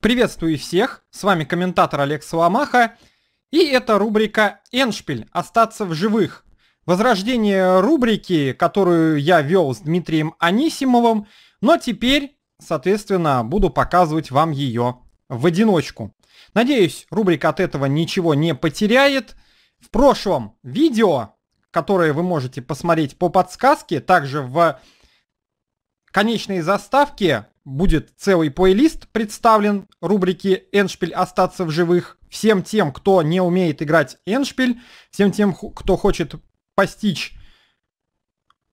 Приветствую всех, с вами комментатор Олег Соломаха, и это рубрика «Эншпиль. Остаться в живых». Возрождение рубрики, которую я вел с Дмитрием Анисимовым, но теперь, соответственно, буду показывать вам ее в одиночку. Надеюсь, рубрика от этого ничего не потеряет. В прошлом видео, которое вы можете посмотреть по подсказке, также в конечной заставке будет целый плейлист представлен рубрики «Эншпиль. Остаться в живых». Всем тем, кто не умеет играть Эншпиль, всем тем, кто хочет постичь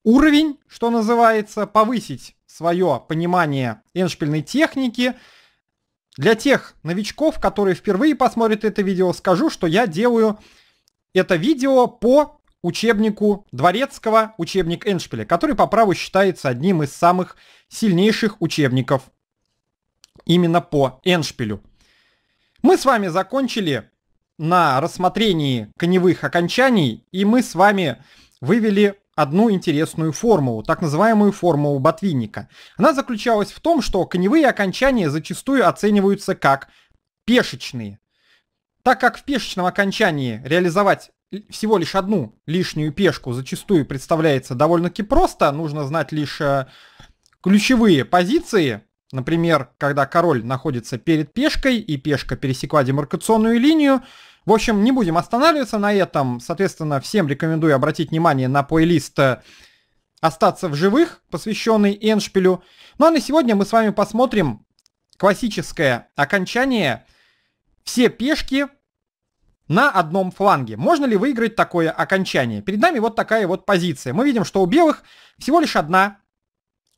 уровень, что называется, повысить свое понимание эншпильной техники. Для тех новичков, которые впервые посмотрят это видео, скажу, что я делаю это видео по учебнику Дворецкого, учебник Эншпиля, который по праву считается одним из самых сильнейших учебников именно по Эншпилю. Мы с вами закончили на рассмотрении коневых окончаний, и мы с вами вывели одну интересную формулу, так называемую формулу Ботвинника. Она заключалась в том, что коневые окончания зачастую оцениваются как пешечные. Так как в пешечном окончании реализовать всего лишь одну лишнюю пешку зачастую представляется довольно-таки просто. Нужно знать лишь э, ключевые позиции. Например, когда король находится перед пешкой и пешка пересекла демаркационную линию. В общем, не будем останавливаться на этом. Соответственно, всем рекомендую обратить внимание на плейлист э, «Остаться в живых», посвященный Эншпилю. Ну а на сегодня мы с вами посмотрим классическое окончание. Все пешки на одном фланге. Можно ли выиграть такое окончание? Перед нами вот такая вот позиция. Мы видим, что у белых всего лишь одна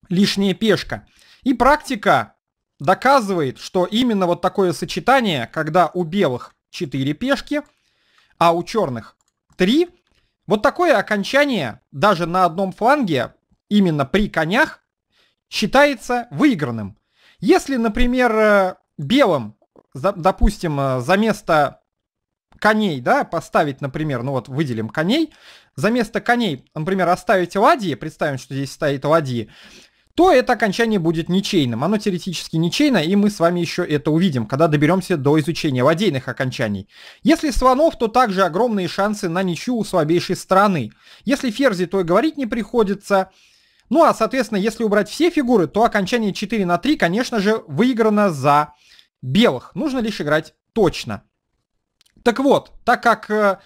лишняя пешка. И практика доказывает, что именно вот такое сочетание, когда у белых 4 пешки, а у черных 3, вот такое окончание даже на одном фланге, именно при конях, считается выигранным. Если, например, э, белым, допустим, э, за место коней, да, поставить, например, ну вот выделим коней, за место коней, например, оставить ладьи, представим, что здесь стоит ладьи, то это окончание будет ничейным. Оно теоретически ничейно, и мы с вами еще это увидим, когда доберемся до изучения ладейных окончаний. Если слонов, то также огромные шансы на ничью у слабейшей стороны. Если ферзи, то и говорить не приходится. Ну а, соответственно, если убрать все фигуры, то окончание 4 на 3, конечно же, выиграно за белых. Нужно лишь играть точно. Так вот, так как э,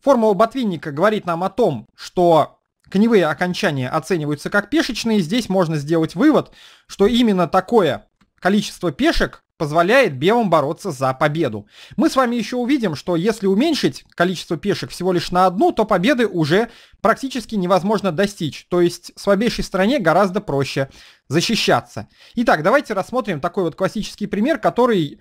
формула Ботвинника говорит нам о том, что коневые окончания оцениваются как пешечные, здесь можно сделать вывод, что именно такое количество пешек позволяет белым бороться за победу. Мы с вами еще увидим, что если уменьшить количество пешек всего лишь на одну, то победы уже практически невозможно достичь. То есть слабейшей стране гораздо проще защищаться. Итак, давайте рассмотрим такой вот классический пример, который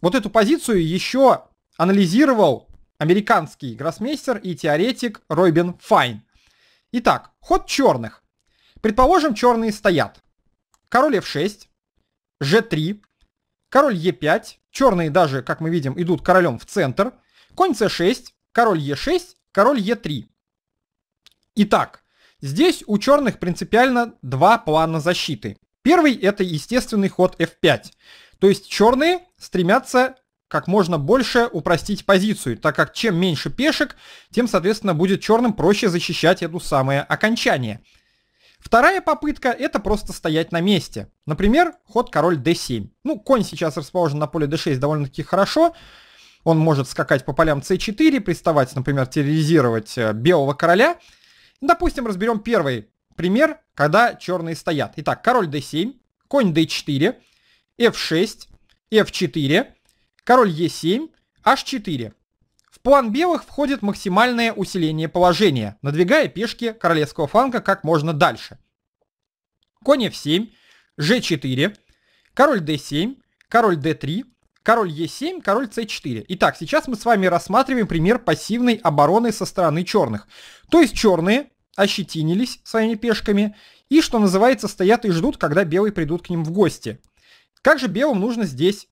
вот эту позицию еще анализировал американский гроссмейстер и теоретик Ройбен Файн. Итак, ход черных. Предположим, черные стоят. Король f6, g3, король e5, черные даже, как мы видим, идут королем в центр, конь c6, король e6, король e3. Итак, здесь у черных принципиально два плана защиты. Первый это естественный ход f5. То есть черные стремятся как можно больше упростить позицию, так как чем меньше пешек, тем, соответственно, будет черным проще защищать это самое окончание. Вторая попытка это просто стоять на месте. Например, ход король d7. Ну, конь сейчас расположен на поле d6 довольно-таки хорошо. Он может скакать по полям c4, приставать, например, терроризировать э, белого короля. Допустим, разберем первый пример, когда черные стоят. Итак, король d7, конь d4, f6, f4, король Е7, H4. В план белых входит максимальное усиление положения, надвигая пешки королевского фланга как можно дальше. Конь F7, G4, король D7, король D3, король e 7 король c 4 Итак, сейчас мы с вами рассматриваем пример пассивной обороны со стороны черных. То есть черные ощетинились своими пешками и, что называется, стоят и ждут, когда белые придут к ним в гости. Как же белым нужно здесь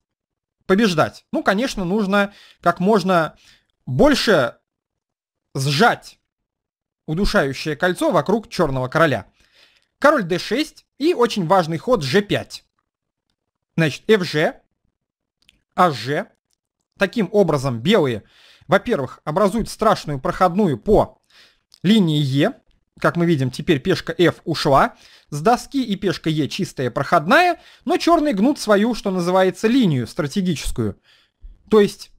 побеждать? Ну, конечно, нужно как можно больше сжать удушающее кольцо вокруг черного короля. Король d6 и очень важный ход g5. Значит, fg, hg. А Таким образом белые, во-первых, образуют страшную проходную по линии e как мы видим, теперь пешка F ушла с доски и пешка e чистая проходная, но черные гнут свою, что называется, линию стратегическую. То есть,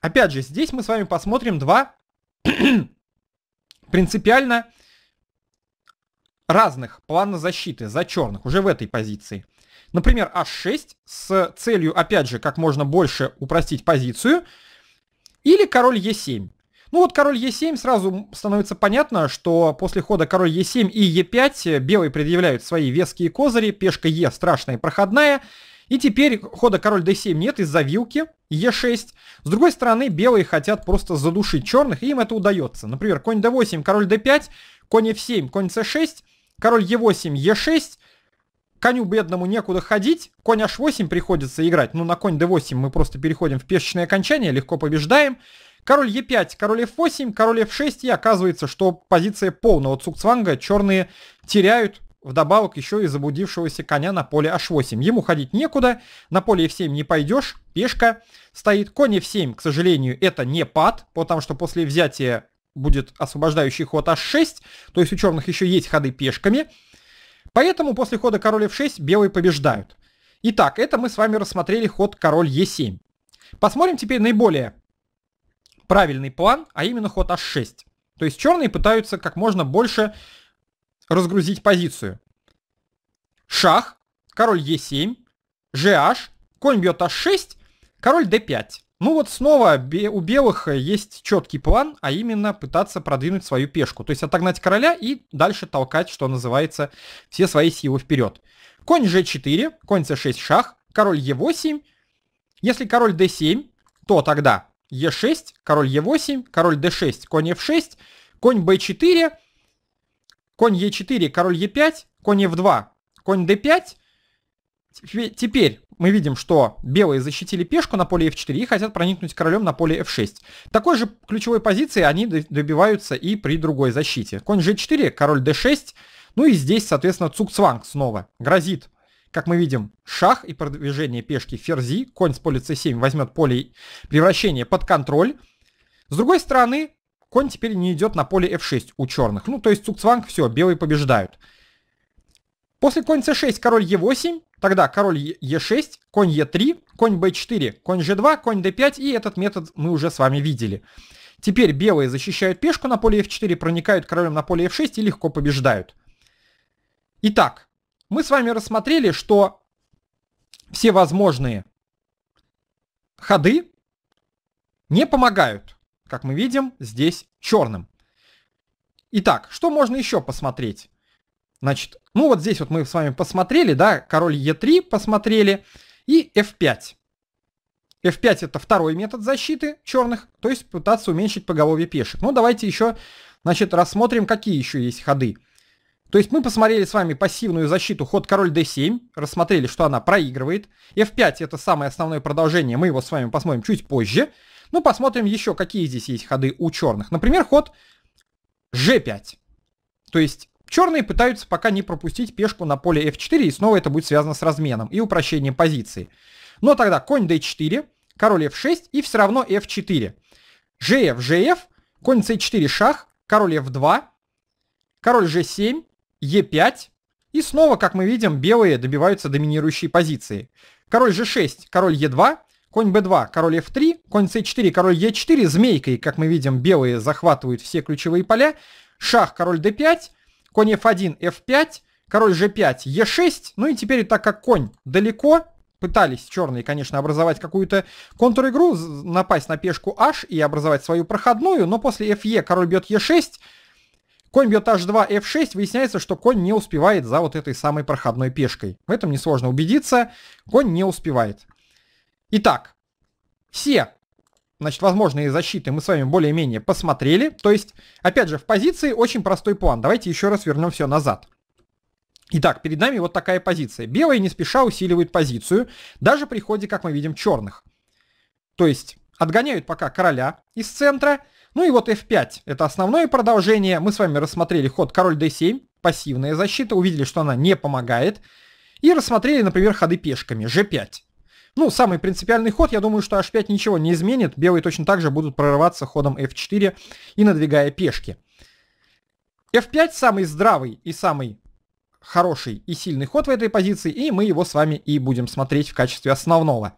опять же, здесь мы с вами посмотрим два принципиально разных плана защиты за черных уже в этой позиции. Например, h6 с целью, опять же, как можно больше упростить позицию. Или король e7. Ну вот король Е7 сразу становится понятно, что после хода король Е7 и Е5 белые предъявляют свои веские козыри, пешка Е страшная и проходная, и теперь хода король d7 нет из-за вилки, e6. С другой стороны, белые хотят просто задушить черных, и им это удается. Например, конь d8, король d5, конь f7, конь c6, король e8, e6. Коню бедному некуда ходить, конь h8 приходится играть. Ну, на конь d8 мы просто переходим в пешечное окончание, легко побеждаем. Король Е5, король F8, король F6, и оказывается, что позиция полного цукцванга черные теряют вдобавок еще и заблудившегося коня на поле h8. Ему ходить некуда, на поле f7 не пойдешь, пешка стоит. Конь f7, к сожалению, это не пад, потому что после взятия будет освобождающий ход h6, то есть у черных еще есть ходы пешками. Поэтому после хода король f6 белые побеждают. Итак, это мы с вами рассмотрели ход король e7. Посмотрим теперь наиболее правильный план, а именно ход h6. А то есть черные пытаются как можно больше разгрузить позицию. Шах, король e7, gh, конь бьет h6, а король d5. Ну вот снова у белых есть четкий план, а именно пытаться продвинуть свою пешку. То есть отогнать короля и дальше толкать, что называется, все свои силы вперед. Конь g4, конь c6 шах, король e8. Если король d7, то тогда Е6, король Е8, король Д6, конь F6, конь Б4, конь Е4, король Е5, конь F2, конь D5. Теперь мы видим, что белые защитили пешку на поле F4 и хотят проникнуть королем на поле F6. Такой же ключевой позиции они добиваются и при другой защите. Конь G4, король D6. Ну и здесь, соответственно, Цукцванг снова грозит как мы видим, шах и продвижение пешки ферзи, конь с поля c7 возьмет поле превращение под контроль. С другой стороны, конь теперь не идет на поле f6 у черных. Ну, то есть цукцванг, все, белые побеждают. После конь c6, король e8, тогда король e6, конь e3, конь b4, конь g2, конь d5, и этот метод мы уже с вами видели. Теперь белые защищают пешку на поле f4, проникают королем на поле f6 и легко побеждают. Итак, мы с вами рассмотрели, что все возможные ходы не помогают, как мы видим, здесь черным. Итак, что можно еще посмотреть? Значит, ну вот здесь вот мы с вами посмотрели, да, король Е3 посмотрели и F5. F5 это второй метод защиты черных, то есть пытаться уменьшить поголовье пешек. Ну давайте еще, значит, рассмотрим, какие еще есть ходы. То есть мы посмотрели с вами пассивную защиту ход король d7, рассмотрели, что она проигрывает. f5 это самое основное продолжение, мы его с вами посмотрим чуть позже. Ну, посмотрим еще, какие здесь есть ходы у черных. Например, ход g5. То есть черные пытаются пока не пропустить пешку на поле f4, и снова это будет связано с разменом и упрощением позиции. Но тогда конь d4, король f6 и все равно f4. gf, gf, конь c4 шах, король f2, король g7, Е5. И снова, как мы видим, белые добиваются доминирующей позиции. Король G6, король e 2 конь b2, король f3, конь c4, король e4, змейкой, как мы видим, белые захватывают все ключевые поля, шах, король d5, конь f1, f5, король g5, e6, ну и теперь, так как конь далеко, пытались черные, конечно, образовать какую-то контур игру напасть на пешку h и образовать свою проходную, но после fe король бьет e6, Конь бьет h2, f6, выясняется, что конь не успевает за вот этой самой проходной пешкой. В этом несложно убедиться, конь не успевает. Итак, все значит, возможные защиты мы с вами более-менее посмотрели. То есть, опять же, в позиции очень простой план. Давайте еще раз вернем все назад. Итак, перед нами вот такая позиция. Белые не спеша усиливают позицию, даже при ходе, как мы видим, черных. То есть, отгоняют пока короля из центра, ну и вот f5 это основное продолжение. Мы с вами рассмотрели ход король d7, пассивная защита, увидели, что она не помогает. И рассмотрели, например, ходы пешками, g5. Ну, самый принципиальный ход, я думаю, что h5 ничего не изменит. Белые точно так же будут прорываться ходом f4 и надвигая пешки. f5 самый здравый и самый хороший и сильный ход в этой позиции, и мы его с вами и будем смотреть в качестве основного.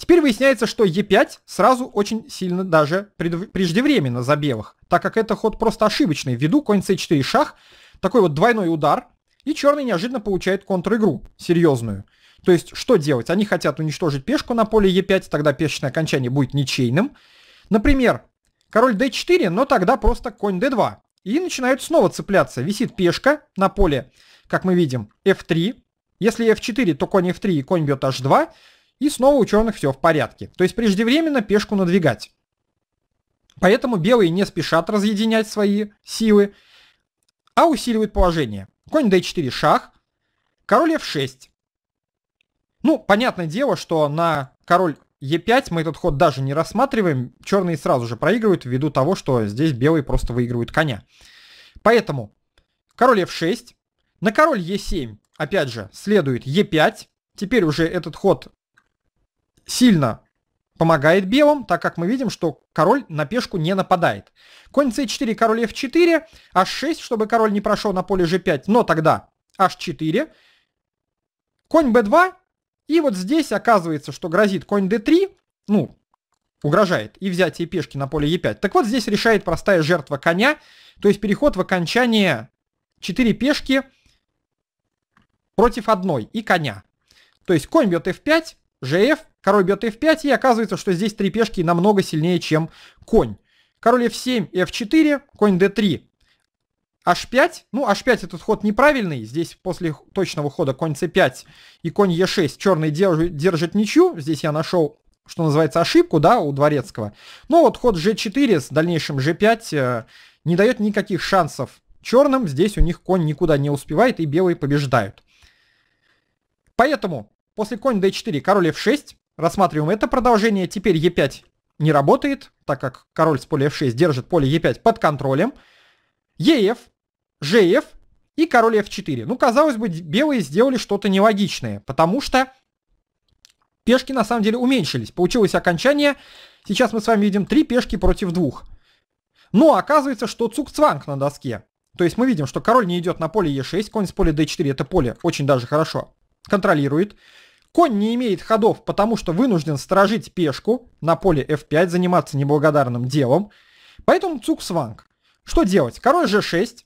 Теперь выясняется, что Е5 сразу очень сильно даже преждевременно за белых, так как это ход просто ошибочный, ввиду конь c4 шах, такой вот двойной удар, и черный неожиданно получает контр-игру, серьезную. То есть, что делать? Они хотят уничтожить пешку на поле Е5, тогда пешечное окончание будет ничейным. Например, король d4, но тогда просто конь d2. И начинают снова цепляться. Висит пешка на поле, как мы видим, f3. Если f4, то конь f3 и конь бьет h2. И снова у черных все в порядке. То есть преждевременно пешку надвигать. Поэтому белые не спешат разъединять свои силы, а усиливают положение. Конь d4 шах, король f6. Ну, понятное дело, что на король e 5 мы этот ход даже не рассматриваем. Черные сразу же проигрывают ввиду того, что здесь белые просто выигрывают коня. Поэтому король F6, на король e 7 опять же, следует e 5 Теперь уже этот ход сильно помогает белым, так как мы видим, что король на пешку не нападает. Конь c4, король f4, h6, чтобы король не прошел на поле g5, но тогда h4. Конь b2, и вот здесь оказывается, что грозит конь d3, ну, угрожает, и взятие пешки на поле e5. Так вот, здесь решает простая жертва коня, то есть переход в окончание 4 пешки против одной и коня. То есть конь бьет f5, жф, король бьет f5, и оказывается, что здесь три пешки намного сильнее, чем конь. Король f7 f4, конь d3. h5, ну h5 этот ход неправильный, здесь после точного хода конь c5 и конь e6 черный держит, держит ничью, здесь я нашел что называется, ошибку, да, у Дворецкого. Но вот ход g4 с дальнейшим g5 э, не дает никаких шансов черным. Здесь у них конь никуда не успевает, и белые побеждают. Поэтому После конь d4, король f6. Рассматриваем это продолжение. Теперь e5 не работает, так как король с поля f6 держит поле e5 под контролем. ef, gf и король f4. Ну, казалось бы, белые сделали что-то нелогичное, потому что пешки на самом деле уменьшились. Получилось окончание. Сейчас мы с вами видим три пешки против двух. Но оказывается, что цукцванг на доске. То есть мы видим, что король не идет на поле e6, конь с поля d4, это поле очень даже хорошо контролирует. Конь не имеет ходов, потому что вынужден сторожить пешку на поле f5, заниматься неблагодарным делом. Поэтому цук-сванг. Что делать? Король g6,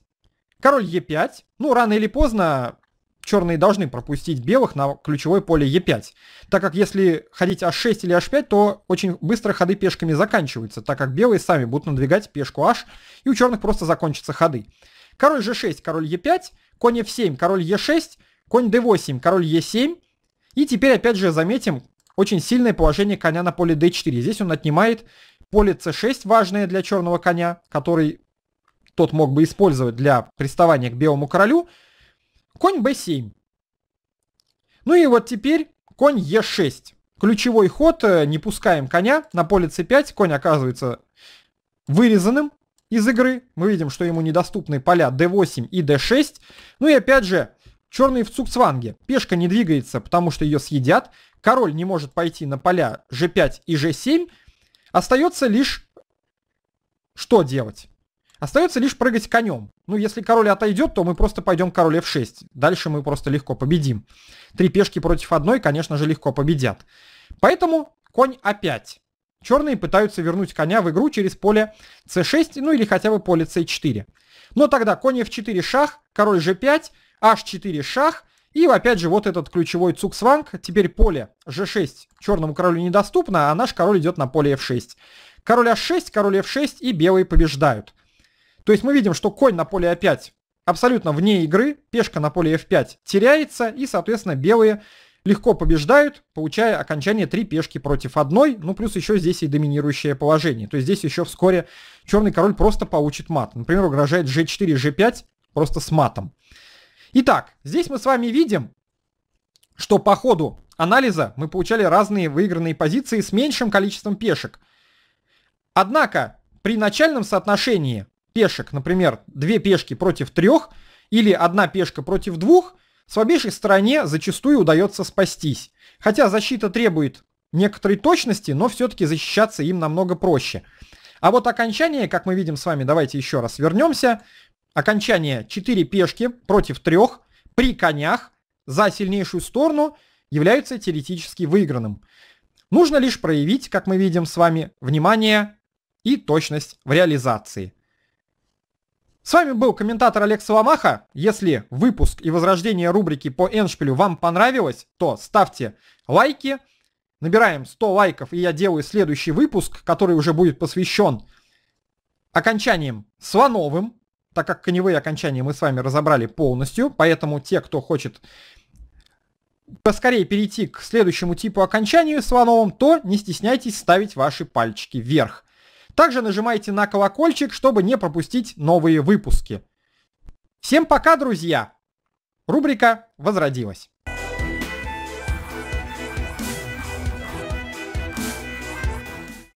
король e5. Ну, рано или поздно черные должны пропустить белых на ключевое поле e5. Так как если ходить h6 или h5, то очень быстро ходы пешками заканчиваются, так как белые сами будут надвигать пешку h, и у черных просто закончатся ходы. Король g6, король e5, конь f7, король e6 конь d8, король e7. И теперь опять же заметим очень сильное положение коня на поле d4. Здесь он отнимает поле c6, важное для черного коня, который тот мог бы использовать для приставания к белому королю. Конь b7. Ну и вот теперь конь e6. Ключевой ход, э, не пускаем коня, на поле c5 конь оказывается вырезанным из игры. Мы видим, что ему недоступны поля d8 и d6. Ну и опять же, Черные в Цукцванге. Пешка не двигается, потому что ее съедят. Король не может пойти на поля g5 и g7. Остается лишь... Что делать? Остается лишь прыгать конем. Ну, если король отойдет, то мы просто пойдем король f6. Дальше мы просто легко победим. Три пешки против одной, конечно же, легко победят. Поэтому конь a5. Черные пытаются вернуть коня в игру через поле c6, ну или хотя бы поле c4. Но тогда конь f4 шах, король g5, h4 шах. И опять же вот этот ключевой цуксванг. Теперь поле g6 черному королю недоступно, а наш король идет на поле f6. Король h6, король f6 и белые побеждают. То есть мы видим, что конь на поле a5 абсолютно вне игры, пешка на поле f5 теряется и, соответственно, белые легко побеждают, получая окончание 3 пешки против одной, ну плюс еще здесь и доминирующее положение. То есть здесь еще вскоре черный король просто получит мат. Например, угрожает g4, g5 просто с матом. Итак, здесь мы с вами видим, что по ходу анализа мы получали разные выигранные позиции с меньшим количеством пешек. Однако, при начальном соотношении пешек, например, две пешки против трех или одна пешка против двух, слабейшей стороне зачастую удается спастись. Хотя защита требует некоторой точности, но все-таки защищаться им намного проще. А вот окончание, как мы видим с вами, давайте еще раз вернемся, окончание 4 пешки против 3 при конях за сильнейшую сторону является теоретически выигранным. Нужно лишь проявить, как мы видим с вами, внимание и точность в реализации. С вами был комментатор Олег Соломаха. Если выпуск и возрождение рубрики по Эншпилю вам понравилось, то ставьте лайки. Набираем 100 лайков, и я делаю следующий выпуск, который уже будет посвящен окончанием слоновым, так как коневые окончания мы с вами разобрали полностью, поэтому те, кто хочет поскорее перейти к следующему типу окончанию слоновым, то не стесняйтесь ставить ваши пальчики вверх. Также нажимайте на колокольчик, чтобы не пропустить новые выпуски. Всем пока, друзья! Рубрика возродилась.